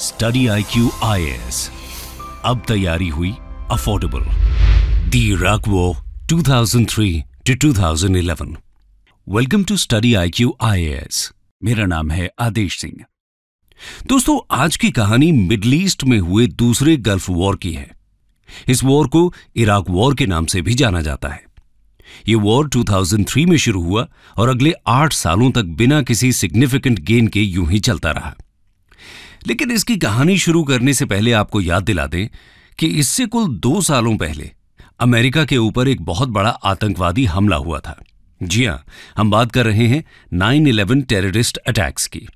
study I Q I S अब तैयारी हुई अफोर्डेबल दी इराक वो three two two thousand eleven welcome to study I Q I S मेरा नाम है आदेश सिंह दोस्तों आज की कहानी मिडल ईस्ट में हुए दूसरे गल्फ वॉर की है इस वॉर को इराक वॉर के नाम से भी जाना जाता है ये वॉर 2003 में शुरू हुआ और अगले आठ सालों तक बिना किसी सिग्निफिकेंट गेन के यूं ही चलता रहा लेकिन इसकी कहानी शुरू करने से पहले आपको याद दिला दें कि इससे कुल दो सालों पहले अमेरिका के ऊपर एक बहुत बड़ा आतंकवादी हमला हुआ था जी हां हम बात कर रहे हैं नाइन इलेवन टेररिस्ट अटैक्स की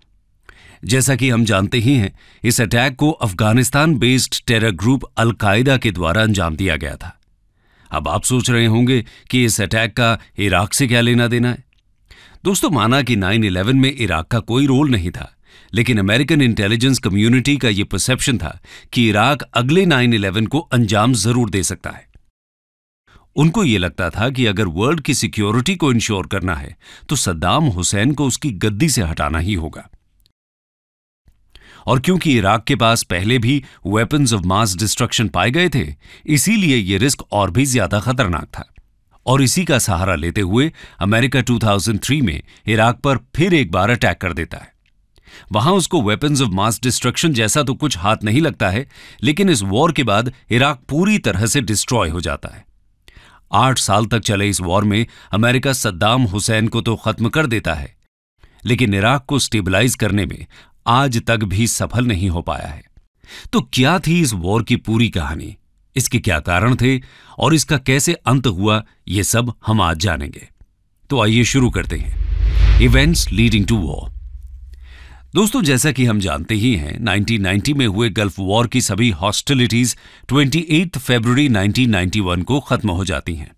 जैसा कि हम जानते ही हैं इस अटैक को Afghanistan based terror group Al Qaeda के द्वारा अंजाम दिया गया था अब आप सोच रहे होंगे कि इस अटैक का इराक से क्या लेना देना है दोस्तों माना कि 9/11 में इराक का कोई रोल नहीं था लेकिन अमेरिकन इंटेलिजेंस कम्युनिटी का यह परसेप्शन था कि इराक अगले 9/11 को अंजाम जरूर दे सकता है उनको यह लगता था कि अगर वर्ल्ड की सिक्योरिटी को इंश्योर करना है तो सद्दाम हुसैन को उसकी गद्दी से हटाना ही होगा और क्योंकि इराक के पास पहले भी वेपन्स ऑफ मास डिस्ट्रक्शन पाए गए थे इसीलिए यह रिस्क और भी ज्यादा खतरनाक था और इसी का सहारा लेते हुए अमेरिका 2003 में इराक पर फिर एक बार अटैक कर देता है वहां उसको वेपन्स ऑफ मास डिस्ट्रक्शन जैसा तो कुछ हाथ नहीं लगता है लेकिन इस वॉर के बाद इराक पूरी तरह से डिस्ट्रॉय हो जाता है आठ साल तक चले इस वॉर में अमेरिका सद्दाम हुसैन को तो खत्म कर देता है लेकिन इराक को स्टेबलाइज करने में आज तक भी सफल नहीं हो पाया है तो क्या थी इस वॉर की पूरी कहानी इसके क्या कारण थे और इसका कैसे अंत हुआ ये सब हम आज जानेंगे तो आइए शुरू करते हैं इवेंट्स लीडिंग टू वॉर दोस्तों जैसा कि हम जानते ही हैं 1990 में हुए गल्फ वॉर की सभी हॉस्टिलिटीज 28 फरवरी 1991 को खत्म हो जाती हैं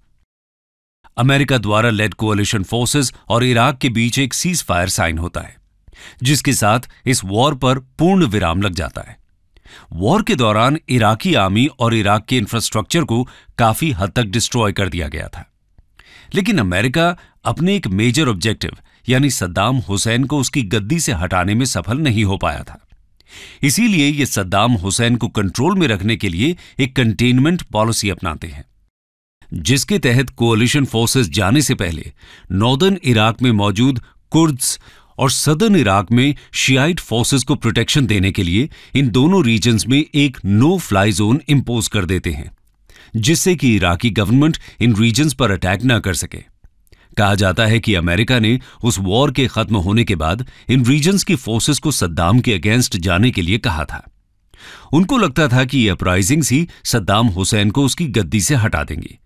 अमेरिका द्वारा लेड कोalition फोर्सेस और इराक के बीच एक सीज फायर साइन होता है जिसके साथ इस वॉर पर पूर्ण विराम लग जाता है वॉर के दौरान इराकी आर्मी और इराक के इंफ्रास्ट्रक्चर को काफी हद तक डिस्ट्रॉय कर दिया गया था लेकिन अमेरिका अपने एक मेजर ऑब्जेक्टिव यानी सद्दाम हुसैन को उसकी गद्दी से हटाने में सफल नहीं हो पाया था इसीलिए ये सद्दाम हुसैन को कंट्रोल में रखने के लिए एक कंटेनमेंट पॉलिसी अपनाते हैं जिसके तहत कोअलिशन फोर्सेस जाने से पहले नॉर्दर्न इराक में मौजूद कुर्द्स और सदर्न इराक में शियाइट फोर्सेस को प्रोटेक्शन देने के लिए इन दोनों रीजन्स में एक नो फ्लाई जोन इंपोज कर देते हैं जिससे कि इराकी गवर्नमेंट इन रीजन्स पर अटैक ना कर सके कहा जाता है कि अमेरिका ने उस वॉर के खत्म होने के बाद इन रीजन्स की फोर्सेस को सद्दाम के अगेंस्ट जाने के लिए कहा था उनको लगता था कि ये अपराइजिंग्स ही सद्दाम हुसैन को उसकी गद्दी से हटा देंगी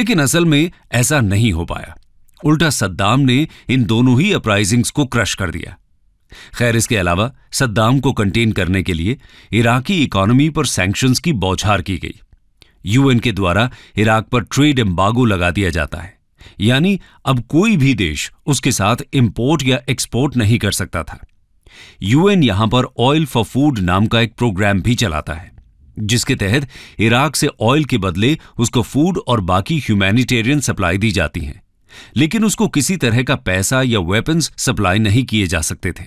लेकिन असल में ऐसा नहीं हो पाया उल्टा सद्दाम ने इन दोनों ही अपराइजिंग्स को क्रश कर दिया खैर इसके अलावा सद्दाम को कंटेन करने के लिए इराकी इकोनॉमी पर सैंक्शंस की बौछार की गई यूएन के द्वारा इराक पर ट्रेड एम्बागो लगा दिया जाता है यानी अब कोई भी देश उसके साथ इंपोर्ट या एक्सपोर्ट नहीं कर सकता था यूएन यहां पर ऑयल फॉर फूड नाम का एक प्रोग्राम भी चलाता है जिसके तहत इराक से ऑयल के बदले उसको फूड और बाकी ह्यूमैनिटेरियन सप्लाई दी जाती हैं लेकिन उसको किसी तरह का पैसा या वेपन्स सप्लाई नहीं किए जा सकते थे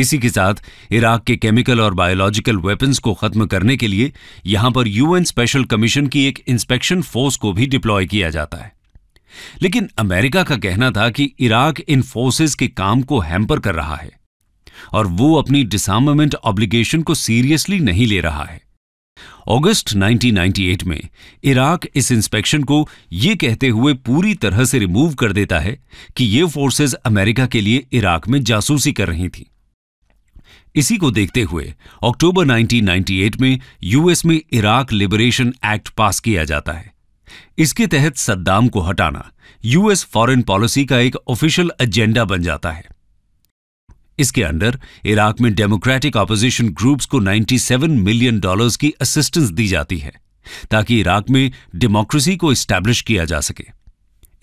इसी के साथ इराक के केमिकल और बायोलॉजिकल वेपन्स को खत्म करने के लिए यहां पर यूएन स्पेशल कमीशन की एक इंस्पेक्शन फोर्स को भी डिप्लॉय किया जाता है लेकिन अमेरिका का कहना था कि इराक इन फोर्सेस के काम को हैम्पर कर रहा है और वो अपनी डिसमेंट ऑब्लिगेशन को सीरियसली नहीं ले रहा है अगस्त 1998 में इराक इस इंस्पेक्शन को यह कहते हुए पूरी तरह से रिमूव कर देता है कि ये फोर्सेस अमेरिका के लिए इराक में जासूसी कर रही थी इसी को देखते हुए अक्टूबर 1998 में यूएस में इराक लिबरेशन एक्ट पास किया जाता है इसके तहत सद्दाम को हटाना यूएस फॉरेन पॉलिसी का एक ऑफिशियल एजेंडा बन जाता है इसके अंडर इराक में डेमोक्रेटिक ऑपोजिशन ग्रुप्स को 97 मिलियन डॉलर्स की असिस्टेंस दी जाती है ताकि इराक में डेमोक्रेसी को स्टैब्लिश किया जा सके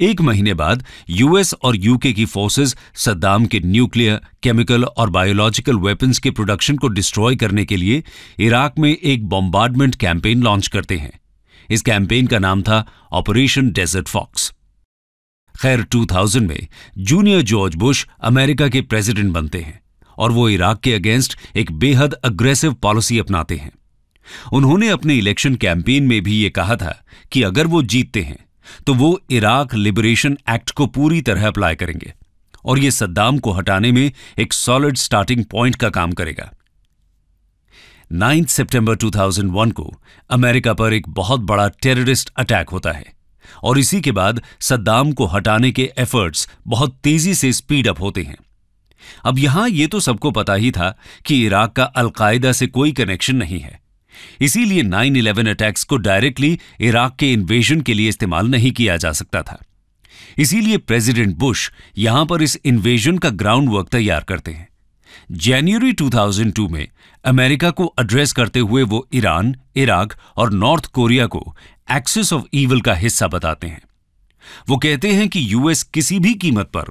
एक महीने बाद यूएस और यूके की फोर्सेस सद्दाम के न्यूक्लियर केमिकल और बायोलॉजिकल वेपन्स के प्रोडक्शन को डिस्ट्रॉय करने के लिए इराक में एक बॉम्बार्डमेंट कैंपेन लॉन्च करते हैं इस कैंपेन का नाम था ऑपरेशन डेजर्ट फॉक्स खैर 2000 में जूनियर जॉर्ज बुश अमेरिका के प्रेसिडेंट बनते हैं और वो इराक के अगेंस्ट एक बेहद अग्रेसिव पॉलिसी अपनाते हैं उन्होंने अपने इलेक्शन कैंपेन में भी ये कहा था कि अगर वो जीतते हैं तो वो इराक लिबरेशन एक्ट को पूरी तरह अप्लाई करेंगे और ये सद्दाम को हटाने में एक सॉलिड स्टार्टिंग पॉइंट का काम करेगा 9 सितंबर 2001 को अमेरिका पर एक बहुत बड़ा टेररिस्ट अटैक होता है और इसी के बाद सद्दाम को हटाने के एफर्ट्स बहुत तेजी से स्पीड अप होते हैं अब यहां यह तो सबको पता ही था कि इराक का अलकायदा से कोई कनेक्शन नहीं है इसीलिए 9 इलेवन अटैक्स को डायरेक्टली इराक के इन्वेजन के लिए इस्तेमाल नहीं किया जा सकता था इसीलिए प्रेसिडेंट बुश यहां पर इस इन्वेजन का ग्राउंड वर्क तैयार करते हैं जनवरी 2002 में अमेरिका को एड्रेस करते हुए वो ईरान इराक और नॉर्थ कोरिया को एक्सिस ऑफ ईवल का हिस्सा बताते हैं वो कहते हैं कि यूएस किसी भी कीमत पर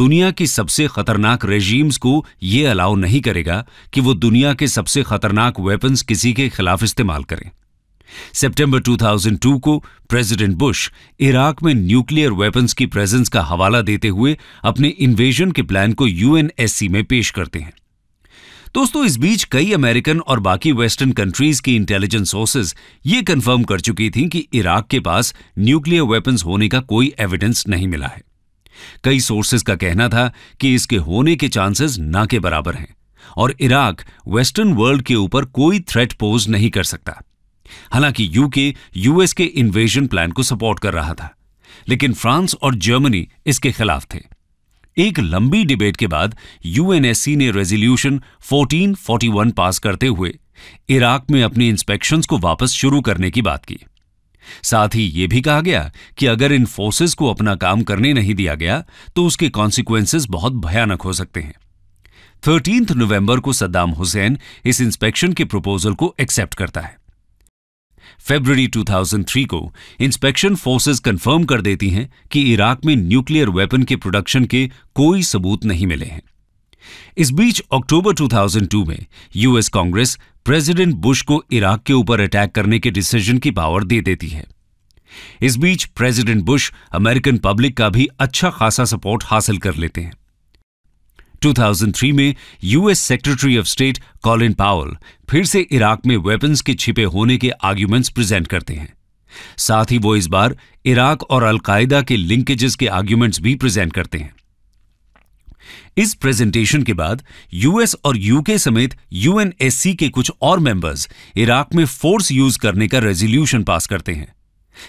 दुनिया की सबसे खतरनाक रेजीम्स को यह अलाउ नहीं करेगा कि वो दुनिया के सबसे खतरनाक वेपन्स किसी के खिलाफ इस्तेमाल करें सितंबर 2002 को प्रेसिडेंट बुश इराक में न्यूक्लियर वेपन्स की प्रेजेंस का हवाला देते हुए अपने इन्वेजन के प्लान को यूएनएससी में पेश करते हैं दोस्तों इस बीच कई अमेरिकन और बाकी वेस्टर्न कंट्रीज की इंटेलिजेंस सोर्सेज ये कंफर्म कर चुकी थीं कि इराक के पास न्यूक्लियर वेपन्स होने का कोई एविडेंस नहीं मिला है कई सोर्सेज का कहना था कि इसके होने के चांसेस ना के बराबर हैं और इराक वेस्टर्न वर्ल्ड के ऊपर कोई थ्रेट पोज नहीं कर सकता हालांकि यूके यूएस के इन्वेजन प्लान को सपोर्ट कर रहा था लेकिन फ्रांस और जर्मनी इसके खिलाफ थे एक लंबी डिबेट के बाद यूएनएससी ने रेजोल्यूशन 1441 पास करते हुए इराक में अपनी इंस्पेक्शंस को वापस शुरू करने की बात की साथ ही यह भी कहा गया कि अगर इन फोर्सेस को अपना काम करने नहीं दिया गया तो उसके कॉन्सिक्वेंसेस बहुत भयानक हो सकते हैं थर्टींथ नवंबर को सद्दाम हुसैन इस इंस्पेक्शन के प्रपोजल को एक्सेप्ट करता है फरवरी 2003 को इंस्पेक्शन फोर्सेस कंफर्म कर देती हैं कि इराक में न्यूक्लियर वेपन के प्रोडक्शन के कोई सबूत नहीं मिले हैं इस बीच अक्टूबर 2002 में यूएस कांग्रेस प्रेसिडेंट बुश को इराक के ऊपर अटैक करने के डिसीजन की पावर दे देती है इस बीच प्रेसिडेंट बुश अमेरिकन पब्लिक का भी अच्छा खासा सपोर्ट हासिल कर लेते हैं 2003 में US secretary of state Colin Powell फिर से इराक में वेपन्स के छिपे होने के आर्ग्यूमेंट्स प्रेजेंट करते हैं साथ ही वो इस बार इराक और अलकायदा के लिंकेजेस के आर्ग्यूमेंट्स भी प्रेजेंट करते हैं इस प्रेजेंटेशन के बाद यूएस और यूके समेत यूएनएससी के कुछ और मेंबर्स इराक में फोर्स यूज करने का रेजोल्यूशन पास करते हैं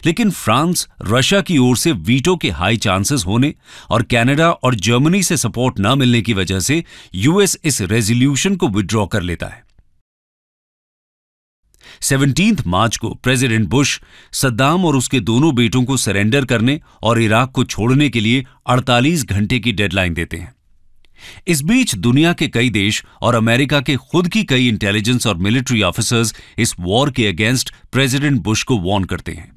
लेकिन फ्रांस रशिया की ओर से वीटो के हाई चांसेस होने और कनाडा और जर्मनी से सपोर्ट न मिलने की वजह से यूएस इस रेजोल्यूशन को विड्रॉ कर लेता है 17 मार्च को प्रेसिडेंट बुश सद्दाम और उसके दोनों बेटों को सरेंडर करने और इराक को छोड़ने के लिए 48 घंटे की डेडलाइन देते हैं इस बीच दुनिया के कई देश और अमेरिका के खुद की कई इंटेलिजेंस और मिलिट्री ऑफिसर्स इस वॉर के अगेंस्ट प्रेसिडेंट बुश को वार्न करते हैं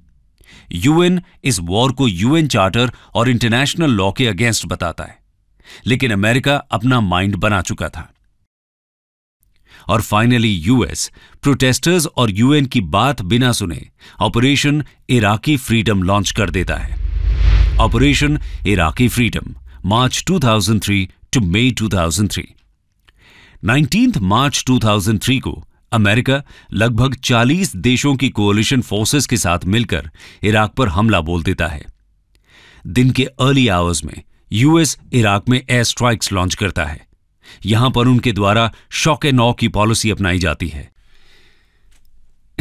यूएन इस वॉर को यूएन चार्टर और इंटरनेशनल लॉ के अगेंस्ट बताता है लेकिन अमेरिका अपना माइंड बना चुका था और फाइनली यूएस प्रोटेस्टर्स और यूएन की बात बिना सुने ऑपरेशन इराकी फ्रीडम लॉन्च कर देता है operation Iraqi freedom March 2003 to May 2003 19 March 2003 को अमेरिका लगभग 40 देशों की कोलिशन फोर्सेस के साथ मिलकर इराक पर हमला बोल देता है दिन के अर्ली आवर्स में यूएस इराक में एयर स्ट्राइक्स लॉन्च करता है यहां पर उनके द्वारा शौक नौ की पॉलिसी अपनाई जाती है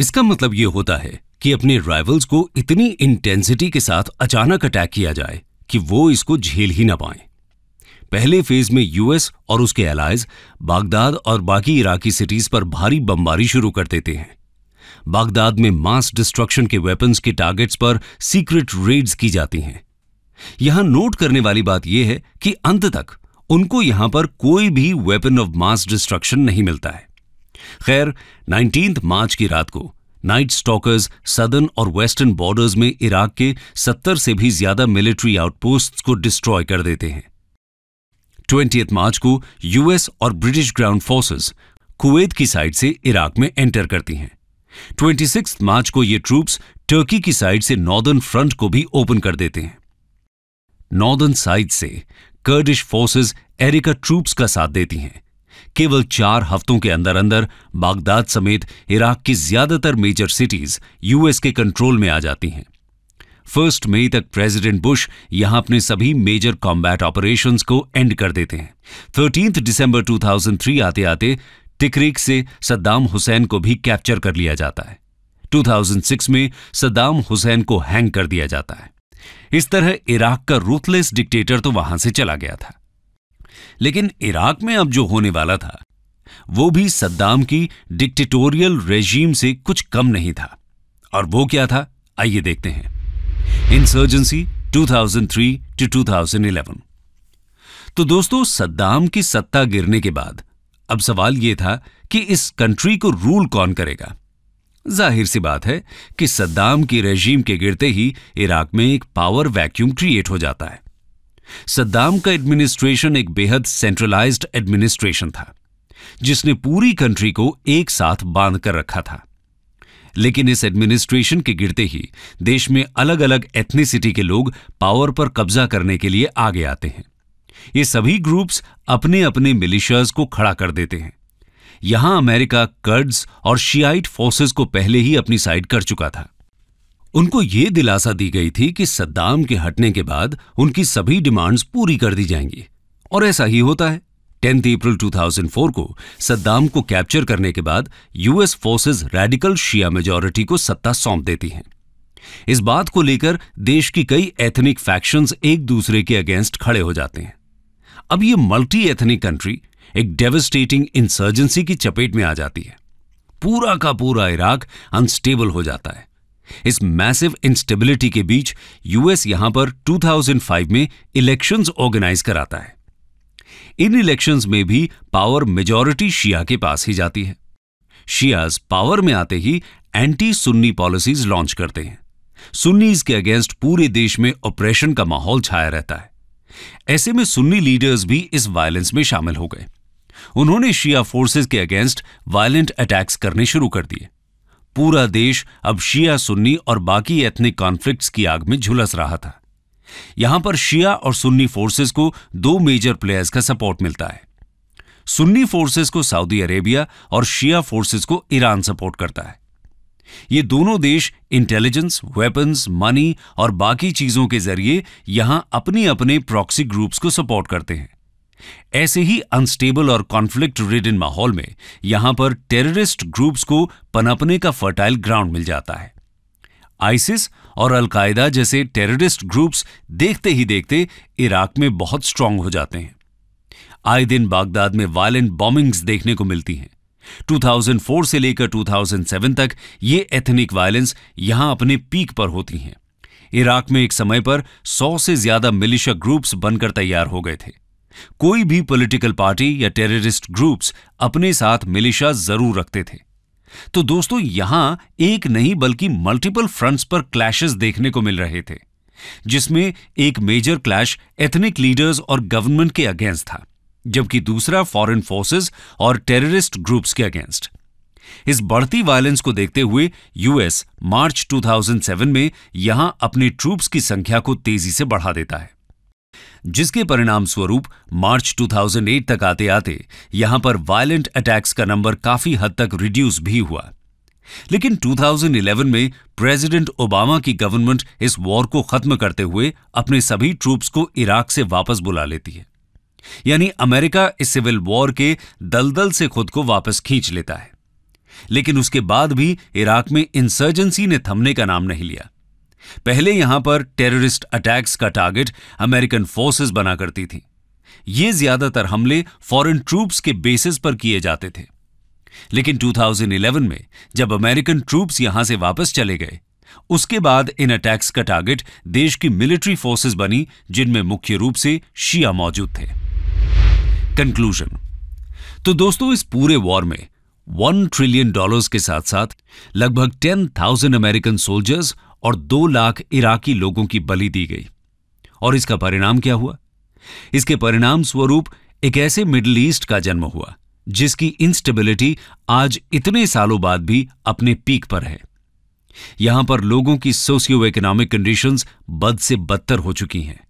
इसका मतलब यह होता है कि अपने राइवल्स को इतनी इंटेंसिटी के साथ अचानक अटैक किया जाए कि वो इसको झेल ही ना पाएं पहले फेज में यूएस और उसके एलाइज बागदाद और बाकी इराकी सिटीज पर भारी बमबारी शुरू कर देते हैं बागदाद में मास डिस्ट्रक्शन के वेपन्स के टारगेट्स पर सीक्रेट रेड्स की जाती हैं यहां नोट करने वाली बात यह है कि अंत तक उनको यहां पर कोई भी वेपन ऑफ मास डिस्ट्रक्शन नहीं मिलता है खैर नाइनटीन मार्च की रात को नाइट स्टॉकर्स सदर्न और वेस्टर्न बॉर्डर्स में इराक के सत्तर से भी ज्यादा मिलिट्री आउटपोस्ट्स को डिस्ट्रॉय कर देते हैं ट्वेंटी मार्च को यूएस और ब्रिटिश ग्राउंड फोर्सेस कुवैत की साइड से इराक में एंटर करती हैं ट्वेंटी मार्च को ये ट्रूप्स टर्की की साइड से नॉर्दर्न फ्रंट को भी ओपन कर देते हैं नॉर्दर्न साइड से कर्डिश फोर्सेस एरिका ट्रूप्स का साथ देती हैं केवल चार हफ्तों के अंदर अंदर बागदाद समेत इराक की ज्यादातर मेजर सिटीज यूएस के कंट्रोल में आ जाती हैं फर्स्ट मई तक प्रेसिडेंट बुश यहां अपने सभी मेजर कॉम्बैट ऑपरेशंस को एंड कर देते हैं थर्टीन दिसंबर 2003 आते आते टिकरीक से सद्दाम हुसैन को भी कैप्चर कर लिया जाता है 2006 में सद्दाम हुसैन को हैंग कर दिया जाता है इस तरह इराक का रूथलेस डिक्टेटर तो वहां से चला गया था लेकिन इराक में अब जो होने वाला था वो भी सद्दाम की डिक्टेटोरियल रेजीम से कुछ कम नहीं था और वो क्या था आइए देखते हैं इंसर्जेंसी 2003 टू 2011 तो दोस्तों सद्दाम की सत्ता गिरने के बाद अब सवाल यह था कि इस कंट्री को रूल कौन करेगा जाहिर सी बात है कि सद्दाम की रेजीम के गिरते ही इराक में एक पावर वैक्यूम क्रिएट हो जाता है सद्दाम का एडमिनिस्ट्रेशन एक बेहद सेंट्रलाइज्ड एडमिनिस्ट्रेशन था जिसने पूरी कंट्री को एक साथ बांध कर रखा था लेकिन इस एडमिनिस्ट्रेशन के गिरते ही देश में अलग अलग एथनिसिटी के लोग पावर पर कब्जा करने के लिए आगे आते हैं ये सभी ग्रुप्स अपने अपने मिलिशियाज को खड़ा कर देते हैं यहां अमेरिका कर्ड्स और शियाइट फोर्सेस को पहले ही अपनी साइड कर चुका था उनको ये दिलासा दी गई थी कि सद्दाम के हटने के बाद उनकी सभी डिमांड्स पूरी कर दी जाएंगी और ऐसा ही होता है टेंथ अप्रैल 2004 को सद्दाम को कैप्चर करने के बाद US forces radical Shia majority को सत्ता सौंप देती हैं इस बात को लेकर देश की कई एथनिक फैक्शंस एक दूसरे के अगेंस्ट खड़े हो जाते हैं अब ये मल्टी एथनिक कंट्री एक डेवेस्टेटिंग इंसर्जेंसी की चपेट में आ जाती है पूरा का पूरा इराक अनस्टेबल हो जाता है इस मैसिव इंस्टेबिलिटी के बीच यूएस यहां पर 2005 में इलेक्शंस ऑर्गेनाइज कराता है इन इलेक्शंस में भी पावर मेजॉरिटी शिया के पास ही जाती है शियाज पावर में आते ही एंटी सुन्नी पॉलिसीज लॉन्च करते हैं सुन्नीज के अगेंस्ट पूरे देश में ऑपरेशन का माहौल छाया रहता है ऐसे में सुन्नी लीडर्स भी इस वायलेंस में शामिल हो गए उन्होंने शिया फोर्सेस के अगेंस्ट वायलेंट अटैक्स करने शुरू कर दिए पूरा देश अब शिया सुन्नी और बाकी एथनिक कॉन्फ्लिक्ट्स की आग में झुलस रहा था यहां पर शिया और सुन्नी फोर्सेस को दो मेजर प्लेयर्स का सपोर्ट मिलता है सुन्नी फोर्सेस को सऊदी अरेबिया और शिया फोर्सेस को ईरान सपोर्ट करता है ये दोनों देश इंटेलिजेंस वेपन्स मनी और बाकी चीजों के जरिए यहां अपने अपने प्रॉक्सी ग्रुप्स को सपोर्ट करते हैं ऐसे ही अनस्टेबल और कॉन्फ्लिक्ट रिडन माहौल में यहां पर टेररिस्ट ग्रुप्स को पनपने का फर्टाइल ग्राउंड मिल जाता है आइसिस और अलकायदा जैसे टेररिस्ट ग्रुप्स देखते ही देखते इराक में बहुत स्ट्रांग हो जाते हैं आए दिन बागदाद में वायलेंट बॉम्बिंग्स देखने को मिलती हैं 2004 से लेकर 2007 तक ये एथनिक वायलेंस यहां अपने पीक पर होती हैं इराक में एक समय पर 100 से ज्यादा मिलिशिया ग्रुप्स बनकर तैयार हो गए थे कोई भी पॉलिटिकल पार्टी या टेररिस्ट ग्रुप्स अपने साथ मिलिशिया जरूर रखते थे तो दोस्तों यहां एक नहीं बल्कि मल्टीपल फ्रंट्स पर क्लैशेस देखने को मिल रहे थे जिसमें एक मेजर क्लैश एथनिक लीडर्स और गवर्नमेंट के अगेंस्ट था जबकि दूसरा फॉरेन फोर्सेस और टेररिस्ट ग्रुप्स के अगेंस्ट इस बढ़ती वायलेंस को देखते हुए यूएस मार्च 2007 में यहां अपने ट्रूप्स की संख्या को तेजी से बढ़ा देता है जिसके परिणाम स्वरूप मार्च 2008 तक आते आते यहां पर वायलेंट अटैक्स का नंबर काफी हद तक रिड्यूस भी हुआ लेकिन 2011 में प्रेसिडेंट ओबामा की गवर्नमेंट इस वॉर को खत्म करते हुए अपने सभी ट्रूप्स को इराक से वापस बुला लेती है यानी अमेरिका इस सिविल वॉर के दलदल से खुद को वापस खींच लेता है लेकिन उसके बाद भी इराक में इंसर्जेंसी ने थमने का नाम नहीं लिया पहले यहां पर टेररिस्ट अटैक्स का टारगेट अमेरिकन फोर्सेस बना करती थी ये ज्यादातर हमले फॉरेन ट्रूप्स के बेसिस पर किए जाते थे लेकिन 2011 में जब अमेरिकन ट्रूप्स यहां से वापस चले गए उसके बाद इन अटैक्स का टारगेट देश की मिलिट्री फोर्सेस बनी जिनमें मुख्य रूप से शिया मौजूद थे कंक्लूजन तो दोस्तों इस पूरे वॉर में वन ट्रिलियन डॉलर्स के साथ साथ लगभग टेन थाउजेंड अमेरिकन सोल्जर्स और दो लाख इराकी लोगों की बलि दी गई और इसका परिणाम क्या हुआ इसके परिणाम स्वरूप एक ऐसे मिडल ईस्ट का जन्म हुआ जिसकी इंस्टेबिलिटी आज इतने सालों बाद भी अपने पीक पर है यहां पर लोगों की सोशियो इकोनॉमिक कंडीशंस बद से बदतर हो चुकी हैं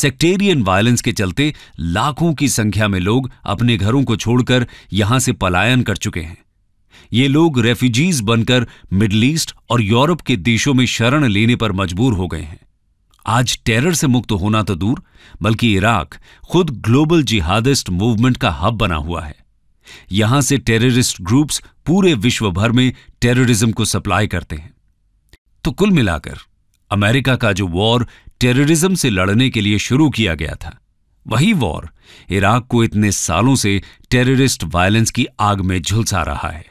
सेक्टेरियन वायलेंस के चलते लाखों की संख्या में लोग अपने घरों को छोड़कर यहां से पलायन कर चुके हैं ये लोग रेफ्यूजीज बनकर मिडल ईस्ट और यूरोप के देशों में शरण लेने पर मजबूर हो गए हैं आज टेरर से मुक्त होना तो दूर बल्कि इराक खुद ग्लोबल जिहादिस्ट मूवमेंट का हब बना हुआ है यहां से टेररिस्ट ग्रुप्स पूरे विश्व भर में टेररिज्म को सप्लाई करते हैं तो कुल मिलाकर अमेरिका का जो वॉर टेररिज्म से लड़ने के लिए शुरू किया गया था वही वॉर इराक को इतने सालों से टेररिस्ट वायलेंस की आग में झुलसा रहा है